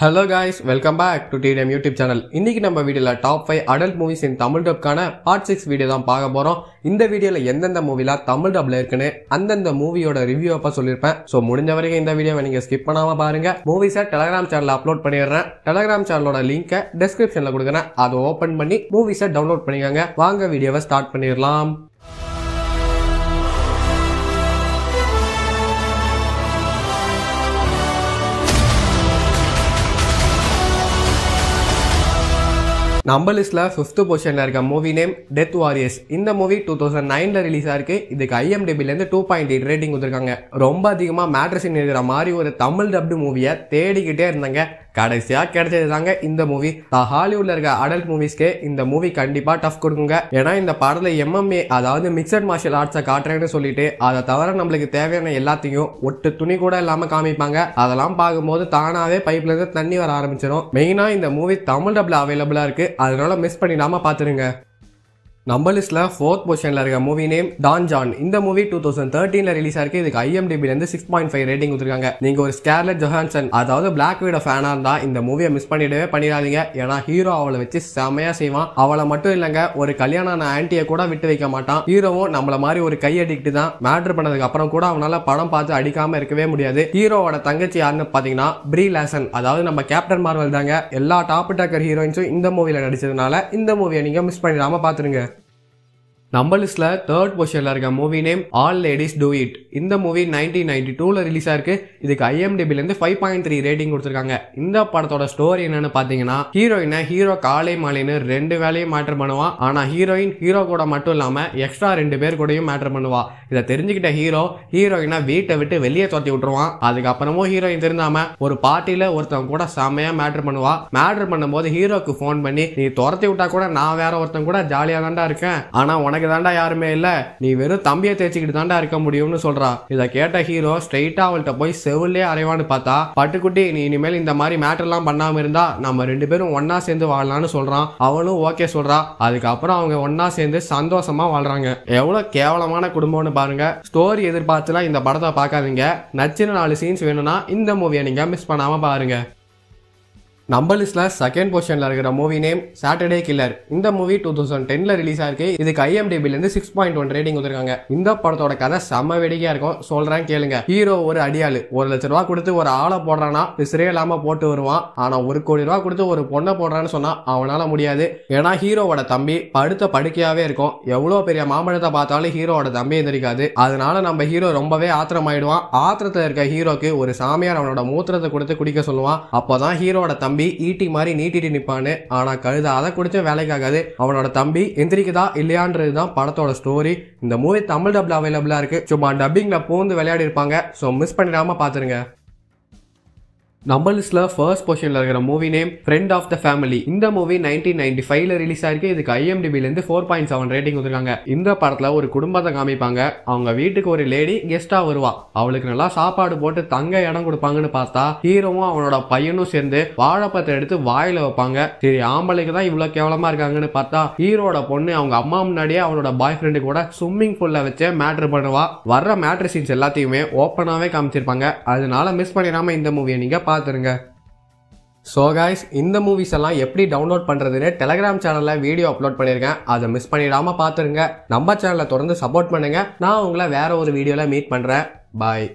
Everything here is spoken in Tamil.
hello guys welcome back to TDM YouTube channel இன்னைக்கு நம்ம வீடியோல top five adult movies in Tamil டப்க்கான பார்ட் சிக்ஸ் வீடியோ தான் பார்க்க போகிறோம் இந்த வீடியோவில் எந்தெந்த மூவிலாம் தமிழ் டப்ல இருக்குன்னு அந்தந்த மூவியோட ரிவ்யூ அப்போ சொல்லியிருப்பேன் ஸோ முடிஞ்ச வரைக்கும் இந்த வீடியோவை நீங்கள் ஸ்கிப் பண்ணாமல் பாருங்க மூவிஸை டெலகிராம் சேனலில் அப்லோட் பண்ணிடுறேன் டெலகிராம் சேனலோட லிங்கை டிஸ்கிரிப்ஷனில் கொடுக்குறேன் அதை ஓப்பன் பண்ணி மூவிஸை டவுன்லோட் பண்ணிக்கோங்க வாங்க வீடியோவை ஸ்டார்ட் பண்ணிடலாம் நம்ம லிஸ்ட்டில் ஃபிஃப்த்து பொசிஷன்ல இருக்க மூவி நேம் டெத் வாரியர்ஸ் இந்த மூவி டூ தௌசண்ட் நைனில் ரிலீஸ் ஆயிருக்கு இதுக்கு ஐஎம்டிபிலேருந்து டூ பாயிண்ட் எயிட் ரேட்டிங் கொடுத்துருக்காங்க ரொம்ப அதிகமாக மேட்ரஸின் இருக்கிற மாதிரி ஒரு தமிழ் டப்டு மூவியை தேடிக்கிட்டே இருந்தாங்க கடைசியாக கிடைச்சது தாங்க இந்த மூவி ஹாலிவுட்ல இருக்க அடல்ட் மூவிஸ்க்கு இந்த மூவி கண்டிப்பாக டஃப் கொடுக்குங்க ஏன்னா இந்த படத்துல எம்எம்ஏ அதாவது மிக்சட் மார்ஷியல் ஆர்ட்ஸை காட்டுறேன்னு சொல்லிட்டு அதை தவிர நம்மளுக்கு தேவையான எல்லாத்தையும் ஒட்டு துணி கூட இல்லாமல் காமிப்பாங்க அதெல்லாம் பார்க்கும்போது தானாகவே பைப்லேருந்து தண்ணி வர ஆரம்பிச்சிடும் மெயினாக இந்த மூவி தமிழ் டப்ல அவைலபிளாக இருக்குது அதனால மிஸ் பண்ணிடாமல் பார்த்துருங்க நம்ம லிஸ்ட்ல ஃபோர்த் பொசிஷன்ல இருக்க மூவி நேம் டான் ஜான் இந்த மூவி டூ தௌசண்ட் தேர்ட்டீன்ல ரிலீஸ் ஆயிருக்கு இதுக்கு ஐஎம்டிபிலேருந்து சிக்ஸ் பாயிண்ட் ஃபைவ் ரேட்டிங் கொடுத்துருக்காங்க நீங்க ஒரு ஸ்கேர்லெட் ஜொஹான்சன் அதாவது பிளாக் வீட ஃபேனா இருந்தா இந்த மூவியை மிஸ் பண்ணிடவே பண்ணிடாதீங்க ஏன்னா ஹீரோ அவளை வச்சு செமையா செய்வான் அவளை மட்டும் இல்லைங்க ஒரு கல்யாணம் ஆன்டியை கூட விட்டு வைக்க மாட்டான் ஹீரோவும் நம்மள மாதிரி ஒரு கை அடிக்கிட்டு தான் மேட்ரு பண்ணதுக்கு அப்புறம் கூட அவனால படம் பார்த்து அடிக்காம இருக்கவே முடியாது ஹீரோவோட தங்கச்சி யாருன்னு பாத்தீங்கன்னா ப்ரீ லேசன் அதாவது நம்ம கேப்டன் மார்வல் தாங்க எல்லா டாப் டேக்கர் ஹீரோயின்ஸும் இந்த மூவில நடிச்சதுனால இந்த மூவியை நீங்க மிஸ் பண்ணிடாம பாத்துருங்க நம்ம லிஸ்ட்ல தேர்ட் பொசிஷன்ல இருக்க movie name all ladies do it இந்த மூவி நைன்டீன் நைன்டி டூல ரிலீஸ் ஆயிருக்கு இதுக்கு ஐஎம்டிபில இருந்து ஃபைவ் பாயிண்ட் த்ரீ ரேட்டிங் கொடுத்துருக்காங்க இந்த படத்தோட ஸ்டோரி என்னன்னு பாத்தீங்கன்னா ஹீரோயினை ஹீரோ காலை மாலைன்னு ரெண்டு வேலையும் மேட்டர் பண்ணுவான் ஆனா ஹீரோயின் ஹீரோ கூட மட்டும் இல்லாம எக்ஸ்ட்ரா ரெண்டு பேர் கூடயும் மேட்டர் பண்ணுவா இதை தெரிஞ்சுக்கிட்ட ஹீரோ ஹீரோயினை வீட்டை விட்டு வெளியே துரத்தி விட்டுருவான் அதுக்கப்புறமும் ஹீரோயின் திருந்தாம ஒரு பார்ட்டியில ஒருத்தவங்க கூட செம்மையா மேட்டர் பண்ணுவா மேட்டர் பண்ணும்போது ஹீரோக்கு ஃபோன் பண்ணி நீ துரத்தி விட்டா கூட நான் வேற ஒருத்தன் கூட ஜாலியா தான்டா இருக்கேன் ஆனா உனக்கு உனக்கு தாண்டா யாருமே இல்ல நீ வெறும் தம்பியை தேய்ச்சிக்கிட்டு தாண்டா இருக்க முடியும்னு சொல்றா இதை கேட்ட ஹீரோ ஸ்ட்ரெயிட்டா அவள்கிட்ட போய் செவிலே அரைவான்னு பார்த்தா பட்டுக்குட்டி நீ இனிமேல் இந்த மாதிரி மேட்டர்லாம் பண்ணாம இருந்தா நம்ம ரெண்டு பேரும் ஒன்னா சேர்ந்து வாழலாம்னு சொல்றான் அவளும் ஓகே சொல்றா அதுக்கப்புறம் அவங்க ஒன்னா சேர்ந்து சந்தோஷமா வாழ்றாங்க எவ்வளவு கேவலமான குடும்பம்னு பாருங்க ஸ்டோரி எதிர்பார்த்துலாம் இந்த படத்தை பார்க்காதீங்க நச்சின நாலு சீன்ஸ் வேணும்னா இந்த மூவியை நீங்க மிஸ் பண்ணாம பாருங்க நம்ப லிஸ்ட்ல செகண்ட் பொசிஷன்ல இருக்கிற மூவி நேம் சாட்டர்டே கில்லர் இந்த மூவி டூ தௌசண்ட் டென்ல ரிலீஸ் ஆயிருக்கு இதுக்கு டிபில இருந்து சிக்ஸ் பாயிண்ட் ஒன் ரேட்டிங் கொடுத்துருக்காங்க இந்த படத்தோட கதை செம்ம வேடிக்கையா இருக்கும் சொல்றேன் கேளுங்க ஹீரோ ஒரு அடியாளு ஒரு லட்ச ரூபா கொடுத்து ஒரு ஆளை போடுறானா சிறையே இல்லாம போட்டு வருவான் ஆனா ஒரு கோடி ரூபா கொடுத்து ஒரு பொண்ணை போடுறான்னு சொன்னா அவனால முடியாது ஏன்னா ஹீரோவோட தம்பி படுத்த படுக்கையாவே இருக்கும் எவ்வளவு பெரிய மாமழத்தை பார்த்தாலும் ஹீரோவோட தம்பி எந்திரிக்காது அதனால நம்ம ஹீரோ ரொம்பவே ஆத்திரம் ஆயிடுவான் ஆத்திரத்துல இருக்க ஹீரோக்கு ஒரு சாமியார் அவனோட மூத்திரத்தை கொடுத்து குடிக்க சொல்லுவான் அப்போதான் ஹீரோட தம்பி தம்பி ஈட்டி மாதிரி நீட்டிட்டு நிற்பான்னு ஆனால் கழுத அதை குடிச்சும் வேலைக்காகாது அவனோட தம்பி எந்திரிக்குதா இல்லையான்றது தான் படத்தோட ஸ்டோரி இந்த மூவி தமிழ் டப்ல அவைலபிளாக இருக்குது சும்மா டப்பிங்கில் பூந்து விளையாடி இருப்பாங்க ஸோ மிஸ் பண்ணிடாமல் பார்த்துருங்க நம்மள்ஸ்ல ஃபர்ஸ்ட் பொசிஷன்ல இருக்கிற movie name friend of the family இந்த மூவி நைன்டீன் நைன்டி ஃபைவ்ல ரிலீஸ் ஆயிருக்கு இதுக்கு ஐஎம்டிபில இருந்து ஃபோர் பாயிண்ட் செவன் ரேட்டிங் கொடுத்துருக்காங்க இந்த படத்துல ஒரு குடும்பத்தை காமிப்பாங்க அவங்க வீட்டுக்கு ஒரு லேடி கெஸ்டா வருவா அவளுக்கு நல்லா சாப்பாடு போட்டு தங்க இடம் கொடுப்பாங்கன்னு பார்த்தா ஹீரோவும் அவனோட பையனும் சேர்ந்து வாழைப்பத்தை எடுத்து வாயில வைப்பாங்க சரி ஆம்பளைக்கு தான் இவ்வளவு கேவலமா இருக்காங்கன்னு பார்த்தா ஹீரோட பொண்ணு அவங்க அம்மா முன்னாடியே அவனோட பாய் ஃப்ரெண்டு கூட ஸ்விம்மிங் பூல்ல வச்சு மேட்ரு பண்ணுவா வர்ற மேட்ரு சீன்ஸ் எல்லாத்தையுமே ஓப்பனாவே காமிச்சிருப்பாங்க அதனால மிஸ் பண்ணிடாம இந்த மூவியை நீங்க பா பார்த்துருங்க ஸோ காய்ஸ் இந்த மூவிஸ் எல்லாம் எப்படி டவுன்லோட் பண்ணுறதுன்னு டெலகிராம் சேனலில் வீடியோ அப்லோட் பண்ணியிருக்கேன் அதை மிஸ் பண்ணிடாமல் பார்த்துருங்க நம்ம சேனலை தொடர்ந்து சப்போர்ட் பண்ணுங்கள் நான் உங்களை வேறு ஒரு வீடியோவில் மீட் பண்ணுறேன் பாய்